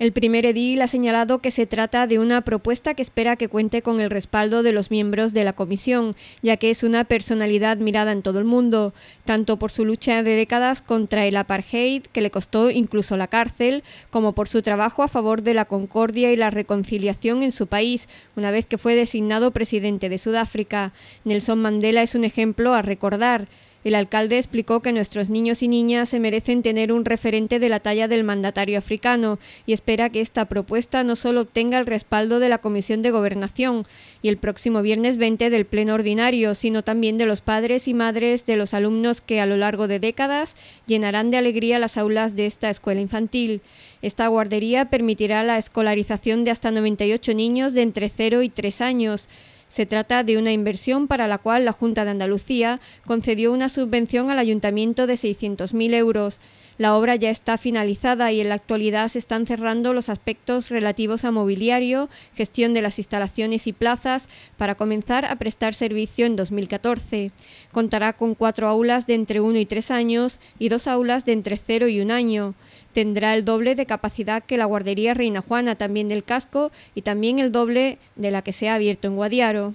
El primer edil ha señalado que se trata de una propuesta que espera que cuente con el respaldo de los miembros de la comisión, ya que es una personalidad mirada en todo el mundo, tanto por su lucha de décadas contra el apartheid, que le costó incluso la cárcel, como por su trabajo a favor de la concordia y la reconciliación en su país, una vez que fue designado presidente de Sudáfrica. Nelson Mandela es un ejemplo a recordar. El alcalde explicó que nuestros niños y niñas se merecen tener un referente de la talla del mandatario africano y espera que esta propuesta no solo obtenga el respaldo de la Comisión de Gobernación y el próximo viernes 20 del Pleno Ordinario, sino también de los padres y madres de los alumnos que a lo largo de décadas llenarán de alegría las aulas de esta escuela infantil. Esta guardería permitirá la escolarización de hasta 98 niños de entre 0 y 3 años. Se trata de una inversión para la cual la Junta de Andalucía concedió una subvención al Ayuntamiento de 600.000 euros. La obra ya está finalizada y en la actualidad se están cerrando los aspectos relativos a mobiliario, gestión de las instalaciones y plazas para comenzar a prestar servicio en 2014. Contará con cuatro aulas de entre uno y tres años y dos aulas de entre cero y un año. Tendrá el doble de capacidad que la guardería Reina Juana, también del casco, y también el doble de la que se ha abierto en Guadiaro.